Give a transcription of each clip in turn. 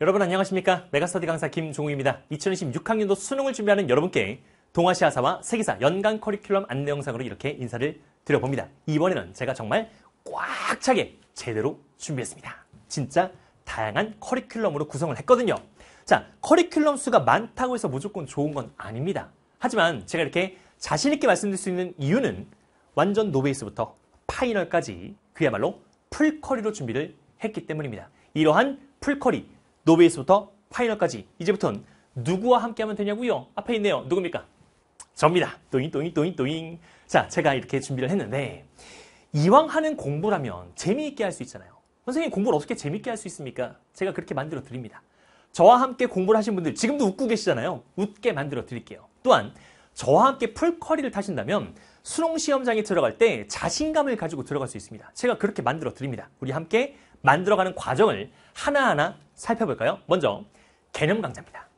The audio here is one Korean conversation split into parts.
여러분 안녕하십니까? 메가스터디 강사 김종우입니다. 2026학년도 수능을 준비하는 여러분께 동아시아사와 세계사 연간 커리큘럼 안내 영상으로 이렇게 인사를 드려봅니다. 이번에는 제가 정말 꽉 차게 제대로 준비했습니다. 진짜 다양한 커리큘럼으로 구성을 했거든요. 자, 커리큘럼 수가 많다고 해서 무조건 좋은 건 아닙니다. 하지만 제가 이렇게 자신있게 말씀드릴 수 있는 이유는 완전 노베이스부터 파이널까지 그야말로 풀커리로 준비를 했기 때문입니다. 이러한 풀커리, 노베이스부터 파이널까지 이제부턴 누구와 함께 하면 되냐고요? 앞에 있네요. 누굽니까? 접니다. 또잉 또잉 또잉 또잉 자 제가 이렇게 준비를 했는데 이왕 하는 공부라면 재미있게 할 수 있잖아요. 선생님 공부를 어떻게 재미있게 할 수 있습니까? 제가 그렇게 만들어 드립니다. 저와 함께 공부를 하신 분들 지금도 웃고 계시잖아요. 웃게 만들어 드릴게요. 또한 저와 함께 풀커리를 타신다면 수능 시험장에 들어갈 때 자신감을 가지고 들어갈 수 있습니다. 제가 그렇게 만들어 드립니다. 우리 함께 만들어가는 과정을 하나하나 살펴볼까요? 먼저 개념 강좌입니다.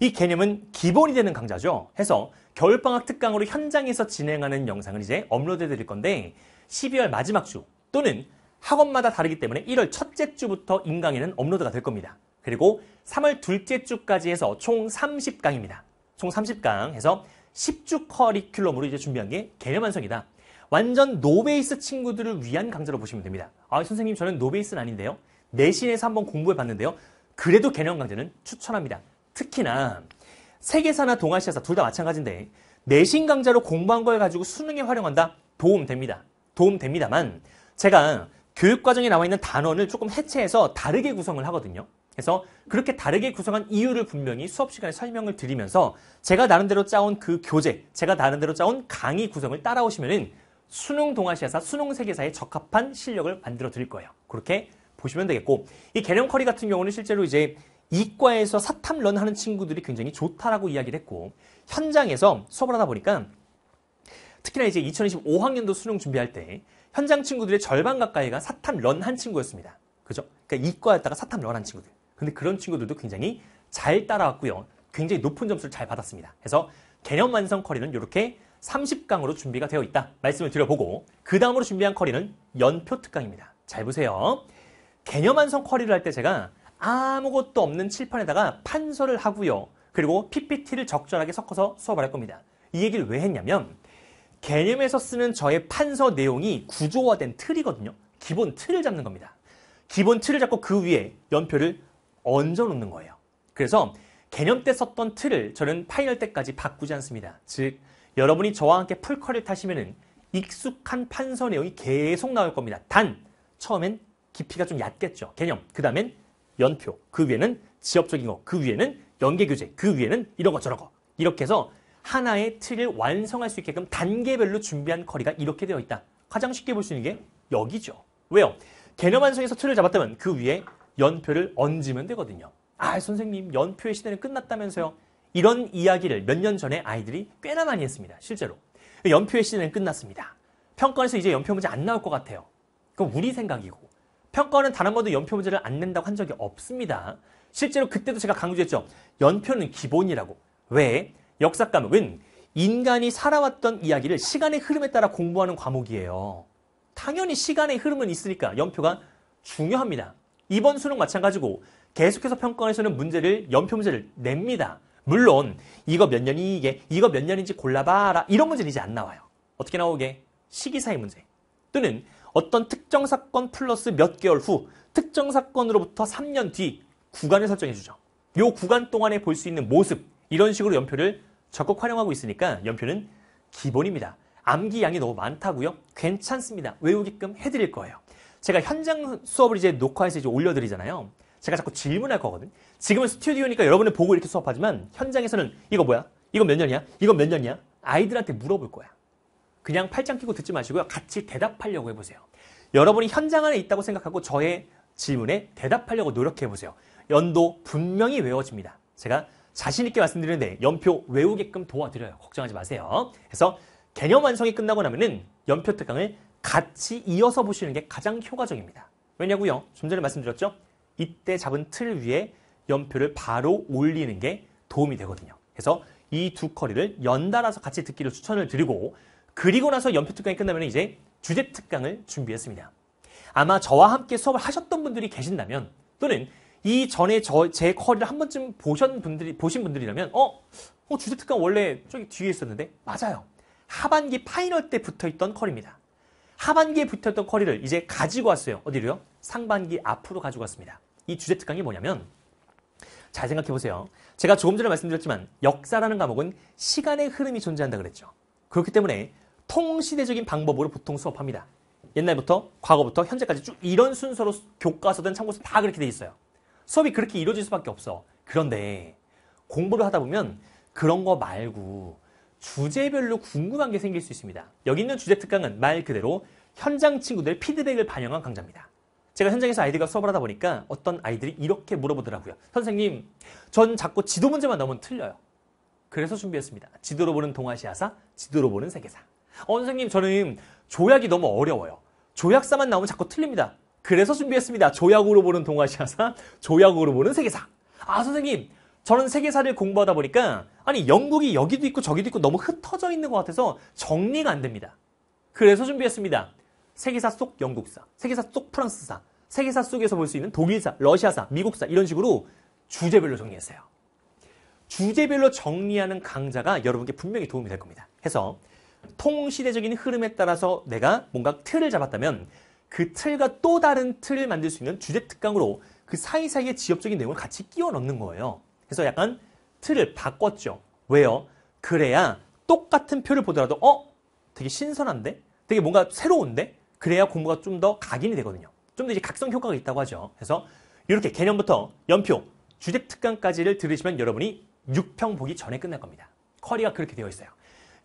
이 개념은 기본이 되는 강좌죠. 해서 겨울방학 특강으로 현장에서 진행하는 영상을 이제 업로드해 드릴 건데 12월 마지막 주 또는 학원마다 다르기 때문에 1월 첫째 주부터 인강에는 업로드가 될 겁니다. 그리고 3월 둘째 주까지 해서 총 30강입니다. 총 30강 해서 10주 커리큘럼으로 이제 준비한 게 개념 완성이다. 완전 노베이스 친구들을 위한 강좌로 보시면 됩니다. 아, 선생님 저는 노베이스는 아닌데요. 내신에서 한번 공부해 봤는데요. 그래도 개념 강좌는 추천합니다. 특히나 세계사나 동아시아사 둘 다 마찬가지인데 내신 강좌로 공부한 걸 가지고 수능에 활용한다? 도움 됩니다. 도움 됩니다만 제가 교육과정에 나와 있는 단원을 조금 해체해서 다르게 구성을 하거든요. 그래서 그렇게 다르게 구성한 이유를 분명히 수업 시간에 설명을 드리면서 제가 나름대로 짜온 그 교재, 제가 나름대로 짜온 강의 구성을 따라오시면은 수능 동아시아사, 수능 세계사에 적합한 실력을 만들어 드릴 거예요. 그렇게 보시면 되겠고 이 개념 커리 같은 경우는 실제로 이제 이과에서 사탐런 하는 친구들이 굉장히 좋다라고 이야기를 했고 현장에서 수업을 하다 보니까 특히나 이제 2025학년도 수능 준비할 때 현장 친구들의 절반 가까이가 사탐런 한 친구였습니다. 그죠? 그러니까 이과였다가 사탐런 한 친구들. 근데 그런 친구들도 굉장히 잘 따라왔고요. 굉장히 높은 점수를 잘 받았습니다. 그래서 개념 완성 커리는 이렇게 30강으로 준비가 되어 있다. 말씀을 드려보고 그 다음으로 준비한 커리는 연표 특강입니다. 잘 보세요. 개념 완성 커리를 할 때 제가 아무것도 없는 칠판에다가 판서를 하고요. 그리고 PPT를 적절하게 섞어서 수업을 할 겁니다. 이 얘기를 왜 했냐면 개념에서 쓰는 저의 판서 내용이 구조화된 틀이거든요. 기본 틀을 잡는 겁니다. 기본 틀을 잡고 그 위에 연표를 얹어 놓는 거예요. 그래서 개념 때 썼던 틀을 저는 파이널 때까지 바꾸지 않습니다. 즉, 여러분이 저와 함께 풀컬을 타시면 익숙한 판서 내용이 계속 나올 겁니다. 단, 처음엔 깊이가 좀 얕겠죠. 개념. 그 다음엔 연표. 그 위에는 지역적인 거. 그 위에는 연계교재. 그 위에는 이런 거 저런 거. 이렇게 해서 하나의 틀을 완성할 수 있게끔 단계별로 준비한 커리가 이렇게 되어 있다. 가장 쉽게 볼 수 있는 게 여기죠. 왜요? 개념 완성에서 틀을 잡았다면 그 위에 연표를 얹으면 되거든요. 아, 선생님, 연표의 시대는 끝났다면서요. 이런 이야기를 몇 년 전에 아이들이 꽤나 많이 했습니다. 실제로. 연표의 시대는 끝났습니다. 평가에서 이제 연표 문제 안 나올 것 같아요. 그건 우리 생각이고. 평가는 단 한 번도 연표 문제를 안 낸다고 한 적이 없습니다. 실제로 그때도 제가 강조했죠. 연표는 기본이라고. 왜? 역사과목은 인간이 살아왔던 이야기를 시간의 흐름에 따라 공부하는 과목이에요. 당연히 시간의 흐름은 있으니까 연표가 중요합니다. 이번 수능 마찬가지고 계속해서 평가원에서는 문제를 연표 문제를 냅니다. 물론 이거 몇 년이 이게 이거 몇 년인지 골라봐라 이런 문제는 이제 안 나와요. 어떻게 나오게? 시기사의 문제 또는 어떤 특정 사건 플러스 몇 개월 후 특정 사건으로부터 3년 뒤 구간을 설정해 주죠. 요 구간 동안에 볼 수 있는 모습 이런 식으로 연표를 적극 활용하고 있으니까 연표는 기본입니다. 암기 양이 너무 많다고요? 괜찮습니다. 외우게끔 해드릴 거예요. 제가 현장 수업을 이제 녹화해서 이제 올려드리잖아요. 제가 자꾸 질문할 거거든. 지금은 스튜디오니까 여러분을 보고 이렇게 수업하지만 현장에서는 이거 뭐야? 이거몇 년이야? 이거몇 년이야? 아이들한테 물어볼 거야. 그냥 팔짱 끼고 듣지 마시고요. 같이 대답하려고 해보세요. 여러분이 현장 안에 있다고 생각하고 저의 질문에 대답하려고 노력해보세요. 연도 분명히 외워집니다. 제가 자신있게 말씀드리는데 연표 외우게끔 도와드려요. 걱정하지 마세요. 그래서 개념 완성이 끝나고 나면은 연표 특강을 같이 이어서 보시는 게 가장 효과적입니다. 왜냐고요? 좀 전에 말씀드렸죠? 이때 잡은 틀 위에 연표를 바로 올리는 게 도움이 되거든요. 그래서 이 두 커리를 연달아서 같이 듣기를 추천을 드리고 그리고 나서 연표 특강이 끝나면 이제 주제 특강을 준비했습니다. 아마 저와 함께 수업을 하셨던 분들이 계신다면 또는 이 전에 저, 제 커리를 한 번쯤 보신 분들이, 보신 분들이라면, 어, 어, 주제 특강 원래 저기 뒤에 있었는데? 맞아요. 하반기 파이널 때 붙어 있던 커리입니다. 하반기에 붙였던 커리를 이제 가지고 왔어요. 어디로요? 상반기 앞으로 가지고 왔습니다. 이 주제 특강이 뭐냐면 잘 생각해 보세요. 제가 조금 전에 말씀드렸지만 역사라는 과목은 시간의 흐름이 존재한다 그랬죠. 그렇기 때문에 통시대적인 방법으로 보통 수업합니다. 옛날부터 과거부터 현재까지 쭉 이런 순서로 교과서든 참고서 다 그렇게 돼 있어요. 수업이 그렇게 이루어질 수밖에 없어. 그런데 공부를 하다 보면 그런 거 말고 주제별로 궁금한 게 생길 수 있습니다. 여기 있는 주제 특강은 말 그대로 현장 친구들 피드백을 반영한 강좌입니다. 제가 현장에서 아이들과 수업을 하다 보니까 어떤 아이들이 이렇게 물어보더라고요. 선생님, 전 자꾸 지도 문제만 나오면 틀려요. 그래서 준비했습니다. 지도로 보는 동아시아사, 지도로 보는 세계사. 어, 선생님, 저는 조약이 너무 어려워요. 조약사만 나오면 자꾸 틀립니다. 그래서 준비했습니다. 조약으로 보는 동아시아사, 조약으로 보는 세계사. 아, 선생님, 저는 세계사를 공부하다 보니까 아니 영국이 여기도 있고 저기도 있고 너무 흩어져 있는 것 같아서 정리가 안 됩니다. 그래서 준비했습니다. 세계사 속 영국사, 세계사 속 프랑스사, 세계사 속에서 볼 수 있는 독일사, 러시아사, 미국사 이런 식으로 주제별로 정리했어요. 주제별로 정리하는 강좌가 여러분께 분명히 도움이 될 겁니다. 해서 통시대적인 흐름에 따라서 내가 뭔가 틀을 잡았다면 그 틀과 또 다른 틀을 만들 수 있는 주제 특강으로 그사이사이에지역적인 내용을 같이 끼워 넣는 거예요. 그래서 약간 틀을 바꿨죠. 왜요? 그래야 똑같은 표를 보더라도 어? 되게 신선한데? 되게 뭔가 새로운데? 그래야 공부가 좀 더 각인이 되거든요. 좀 더 이제 각성 효과가 있다고 하죠. 그래서 이렇게 개념부터 연표, 주택 특강까지를 들으시면 여러분이 6평 보기 전에 끝날 겁니다. 커리가 그렇게 되어 있어요.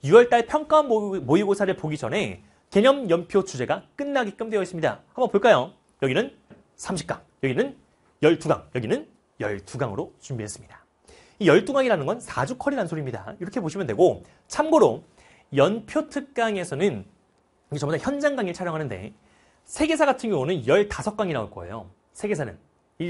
6월달 평가 모의고사를 보기 전에 개념 연표 주제가 끝나게끔 되어 있습니다. 한번 볼까요? 여기는 30강, 여기는 12강, 여기는 12강으로 준비했습니다. 이 12강이라는 건 4주 컬이라는 소리입니다. 이렇게 보시면 되고 참고로 연표 특강에서는 전부 다 현장 강의를 촬영하는데 세계사 같은 경우는 15강이 나올 거예요. 세계사는.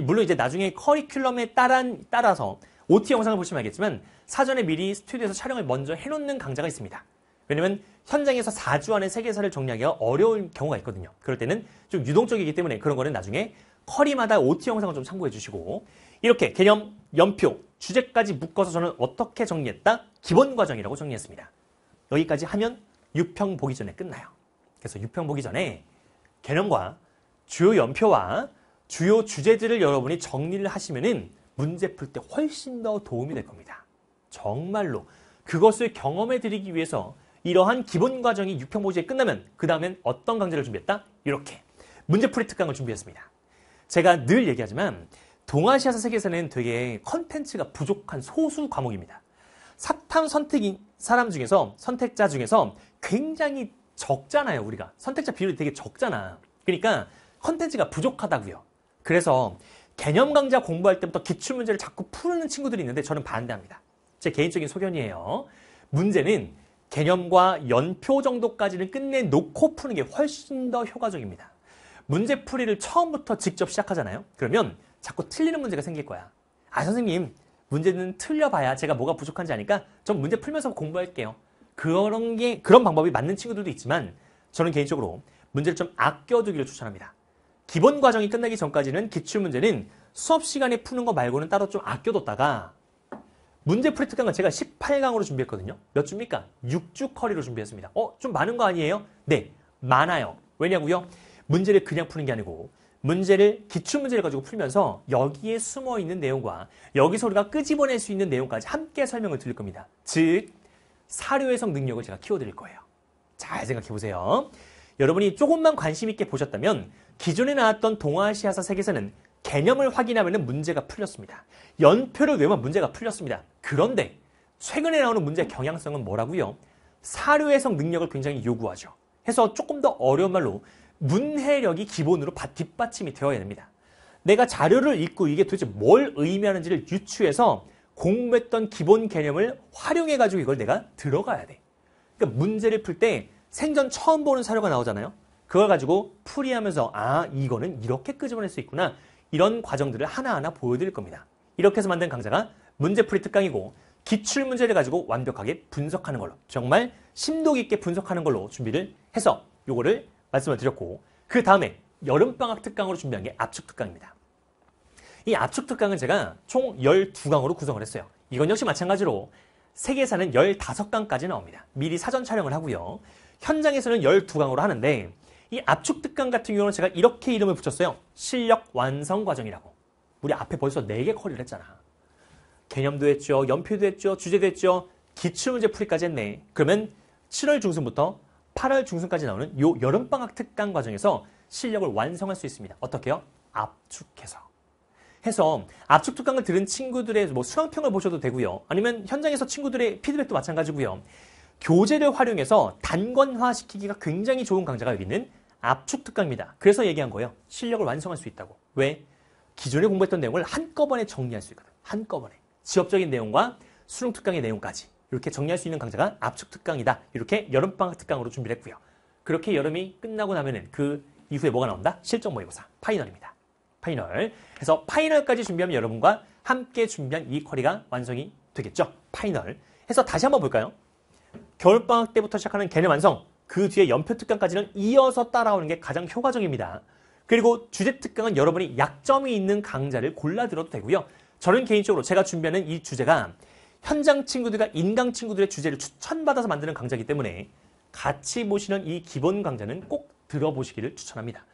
물론 이제 나중에 커리큘럼에 따란, 따라서 OT 영상을 보시면 알겠지만 사전에 미리 스튜디오에서 촬영을 먼저 해놓는 강좌가 있습니다. 왜냐면 현장에서 4주 안에 세계사를 정리하기가 어려운 경우가 있거든요. 그럴 때는 좀 유동적이기 때문에 그런 거는 나중에 커리마다 OT 영상을 좀 참고해 주시고 이렇게 개념, 연표, 주제까지 묶어서 저는 어떻게 정리했다? 기본 과정이라고 정리했습니다. 여기까지 하면 유평 보기 전에 끝나요. 그래서 유평 보기 전에 개념과 주요 연표와 주요 주제들을 여러분이 정리를 하시면은 문제 풀 때 훨씬 더 도움이 될 겁니다. 정말로 그것을 경험해 드리기 위해서 이러한 기본 과정이 유평 보기에 끝나면 그 다음엔 어떤 강제를 준비했다? 이렇게 문제풀이 특강을 준비했습니다. 제가 늘 얘기하지만 동아시아사 세계에서는 되게 컨텐츠가 부족한 소수 과목입니다. 사탐 선택인 사람 중에서 선택자 중에서 굉장히 적잖아요 우리가 선택자 비율이 되게 적잖아 그러니까 컨텐츠가 부족하다고요 그래서 개념 강좌 공부할 때부터 기출 문제를 자꾸 푸는 친구들이 있는데 저는 반대합니다 제 개인적인 소견이에요 문제는 개념과 연표 정도까지는 끝내놓고 푸는 게 훨씬 더 효과적입니다 문제풀이를 처음부터 직접 시작하잖아요 그러면 자꾸 틀리는 문제가 생길 거야. 아 선생님 문제는 틀려봐야 제가 뭐가 부족한지 아니까 좀 문제 풀면서 공부할게요. 그런 게 그런 방법이 맞는 친구들도 있지만 저는 개인적으로 문제를 좀 아껴두기를 추천합니다. 기본 과정이 끝나기 전까지는 기출 문제는 수업 시간에 푸는 거 말고는 따로 좀 아껴뒀다가 문제 풀이 특강은 제가 18강으로 준비했거든요. 몇 주입니까? 6주 커리로 준비했습니다. 어? 좀 많은 거 아니에요? 네, 많아요. 왜냐고요? 문제를 그냥 푸는 게 아니고 문제를 기출 문제를 가지고 풀면서 여기에 숨어 있는 내용과 여기서 우리가 끄집어낼 수 있는 내용까지 함께 설명을 드릴 겁니다. 즉 사료 해석 능력을 제가 키워드릴 거예요. 잘 생각해 보세요. 여러분이 조금만 관심 있게 보셨다면 기존에 나왔던 동아시아사 세계사는 개념을 확인하면 문제가 풀렸습니다. 연표를 외우면 문제가 풀렸습니다. 그런데 최근에 나오는 문제 경향성은 뭐라고요? 사료 해석 능력을 굉장히 요구하죠. 해서 조금 더 어려운 말로 문해력이 기본으로 바, 뒷받침이 되어야 됩니다. 내가 자료를 읽고 이게 도대체 뭘 의미하는지를 유추해서 공부했던 기본 개념을 활용해가지고 이걸 내가 들어가야 돼. 그러니까 문제를 풀 때 생전 처음 보는 사료가 나오잖아요. 그걸 가지고 풀이하면서 아 이거는 이렇게 끄집어낼 수 있구나 이런 과정들을 하나하나 보여드릴 겁니다. 이렇게 해서 만든 강좌가 문제풀이 특강이고 기출 문제를 가지고 완벽하게 분석하는 걸로 정말 심도 깊게 분석하는 걸로 준비를 해서 요거를 말씀을 드렸고 그 다음에 여름방학 특강으로 준비한 게 압축 특강입니다. 이 압축 특강은 제가 총 12강으로 구성을 했어요. 이건 역시 마찬가지로 세계사는 15강까지 나옵니다. 미리 사전 촬영을 하고요. 현장에서는 12강으로 하는데 이 압축 특강 같은 경우는 제가 이렇게 이름을 붙였어요. 실력 완성 과정이라고. 우리 앞에 벌써 4개 커리를 했잖아. 개념도 했죠. 연필도 했죠. 주제도 했죠. 기출문제 풀이까지 했네. 그러면 7월 중순부터 8월 중순까지 나오는 요 여름방학 특강 과정에서 실력을 완성할 수 있습니다. 어떻게요? 압축해서. 해서 압축 특강을 들은 친구들의 뭐 수강평을 보셔도 되고요. 아니면 현장에서 친구들의 피드백도 마찬가지고요. 교재를 활용해서 단권화시키기가 굉장히 좋은 강좌가 여기는 압축 특강입니다. 그래서 얘기한 거예요. 실력을 완성할 수 있다고. 왜? 기존에 공부했던 내용을 한꺼번에 정리할 수 있거든. 한꺼번에. 지엽적인 내용과 수능 특강의 내용까지. 이렇게 정리할 수 있는 강좌가 압축 특강이다. 이렇게 여름방학 특강으로 준비를 했고요. 그렇게 여름이 끝나고 나면은 그 이후에 뭐가 나온다? 실적 모의고사 파이널입니다. 파이널. 그래서 파이널까지 준비하면 여러분과 함께 준비한 이 쿼리가 완성이 되겠죠. 파이널. 해서 다시 한번 볼까요? 겨울방학 때부터 시작하는 개념 완성. 그 뒤에 연표 특강까지는 이어서 따라오는 게 가장 효과적입니다. 그리고 주제 특강은 여러분이 약점이 있는 강좌를 골라 들어도 되고요. 저는 개인적으로 제가 준비하는 이 주제가 현장 친구들과 인강 친구들의 주제를 추천받아서 만드는 강좌이기 때문에 같이 보시는 이 기본 강좌는 꼭 들어보시기를 추천합니다.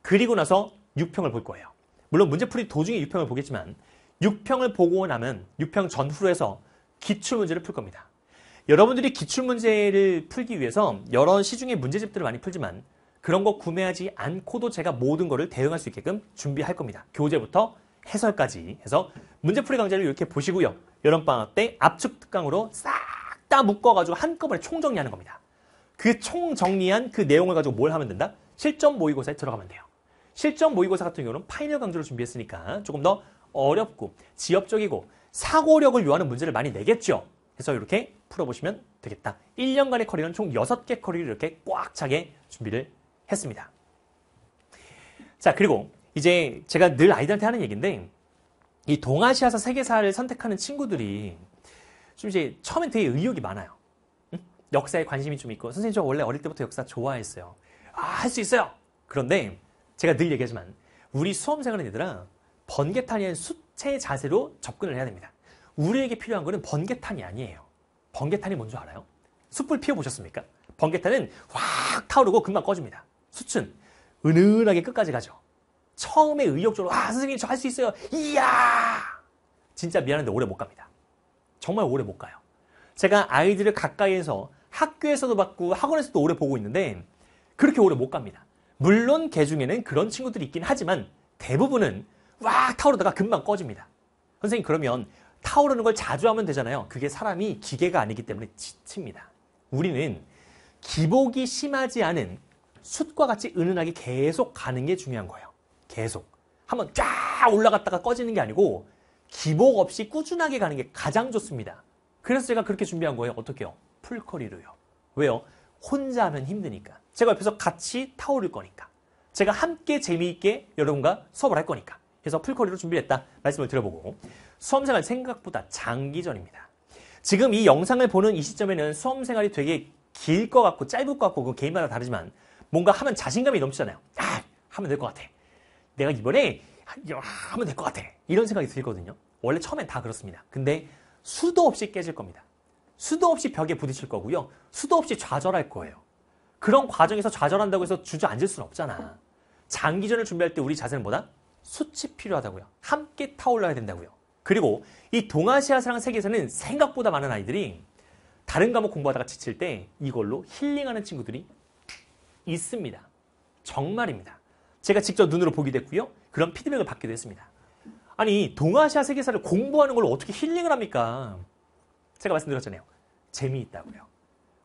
그리고 나서 6평을 볼 거예요. 물론 문제풀이 도중에 6평을 보겠지만 6평을 보고 나면 6평 전후로 해서 기출문제를 풀 겁니다. 여러분들이 기출문제를 풀기 위해서 여러 시중에 문제집들을 많이 풀지만 그런 거 구매하지 않고도 제가 모든 거를 대응할 수 있게끔 준비할 겁니다. 교재부터 해설까지 해서 문제풀이 강좌를 이렇게 보시고요. 여름방학 때 압축 특강으로 싹 다 묶어가지고 한꺼번에 총정리하는 겁니다. 그 총정리한 그 내용을 가지고 뭘 하면 된다? 실전 모의고사에 들어가면 돼요. 실전 모의고사 같은 경우는 파이널 강조를 준비했으니까 조금 더 어렵고 지엽적이고 사고력을 요하는 문제를 많이 내겠죠. 그래서 이렇게 풀어보시면 되겠다. 1년간의 커리는 총 6개 커리를 이렇게 꽉 차게 준비를 했습니다. 자, 그리고 이제 제가 늘 아이들한테 하는 얘기인데 이 동아시아사 세계사를 선택하는 친구들이 좀 이제 처음에 되게 의욕이 많아요. 응? 역사에 관심이 좀 있고 선생님 저 원래 어릴 때부터 역사 좋아했어요. 아할 수 있어요. 그런데 제가 늘 얘기하지만 우리 수험생은 얘들아 번개탄이 란닌 수채 자세로 접근을 해야 됩니다. 우리에게 필요한 것은 번개탄이 아니에요. 번개탄이 뭔 줄 알아요? 숯불 피워보셨습니까? 번개탄은 확 타오르고 금방 꺼집니다. 숯은 은은하게 끝까지 가죠. 처음에 의욕적으로 아 선생님 저 할 수 있어요. 이야 진짜 미안한데 오래 못 갑니다. 정말 오래 못 가요. 제가 아이들을 가까이에서 학교에서도 받고 학원에서도 오래 보고 있는데 그렇게 오래 못 갑니다. 물론 개 중에는 그런 친구들이 있긴 하지만 대부분은 와 타오르다가 금방 꺼집니다. 선생님 그러면 타오르는 걸 자주 하면 되잖아요. 그게 사람이 기계가 아니기 때문에 지칩니다. 우리는 기복이 심하지 않은 숯과 같이 은은하게 계속 가는 게 중요한 거예요. 계속. 한번 쫙 올라갔다가 꺼지는 게 아니고 기복 없이 꾸준하게 가는 게 가장 좋습니다. 그래서 제가 그렇게 준비한 거예요. 어떻게요? 풀커리로요. 왜요? 혼자 하면 힘드니까. 제가 옆에서 같이 타오를 거니까. 제가 함께 재미있게 여러분과 수업을 할 거니까. 그래서 풀커리로 준비했다. 말씀을 드려보고. 수험생활 생각보다 장기전입니다. 지금 이 영상을 보는 이 시점에는 수험생활이 되게 길 것 같고 짧을 것 같고 그 개인마다 다르지만 뭔가 하면 자신감이 넘치잖아요. 아, 하면 될 것 같아. 내가 이번에 이걸 하면 될 것 같아. 이런 생각이 들거든요. 원래 처음엔 다 그렇습니다. 근데 수도 없이 깨질 겁니다. 수도 없이 벽에 부딪힐 거고요. 수도 없이 좌절할 거예요. 그런 과정에서 좌절한다고 해서 주저앉을 수는 없잖아. 장기전을 준비할 때 우리 자세는 뭐다? 수치 필요하다고요. 함께 타올라야 된다고요. 그리고 이 동아시아 사랑 세계에서는 생각보다 많은 아이들이 다른 과목 공부하다가 지칠 때 이걸로 힐링하는 친구들이 있습니다. 정말입니다. 제가 직접 눈으로 보게 됐고요. 그런 피드백을 받기도 했습니다. 아니 동아시아 세계사를 공부하는 걸 어떻게 힐링을 합니까? 제가 말씀드렸잖아요. 재미있다고요.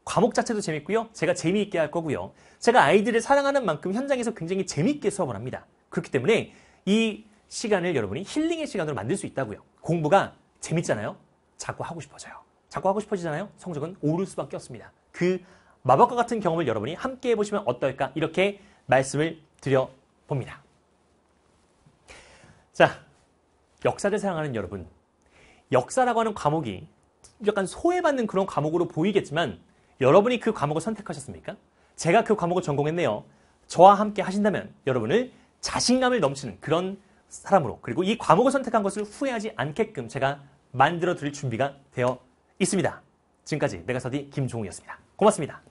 과목 자체도 재밌고요. 제가 재미있게 할 거고요. 제가 아이들을 사랑하는 만큼 현장에서 굉장히 재미있게 수업을 합니다. 그렇기 때문에 이 시간을 여러분이 힐링의 시간으로 만들 수 있다고요. 공부가 재밌잖아요. 자꾸 하고 싶어져요. 자꾸 하고 싶어지잖아요. 성적은 오를 수밖에 없습니다. 그 마법과 같은 경험을 여러분이 함께 해보시면 어떨까 이렇게 말씀을 드려 봅니다. 자, 역사를 사랑하는 여러분. 역사라고 하는 과목이 약간 소외받는 그런 과목으로 보이겠지만 여러분이 그 과목을 선택하셨습니까? 제가 그 과목을 전공했네요. 저와 함께 하신다면 여러분을 자신감을 넘치는 그런 사람으로 그리고 이 과목을 선택한 것을 후회하지 않게끔 제가 만들어 드릴 준비가 되어 있습니다. 지금까지 메가서디 김종우였습니다. 고맙습니다.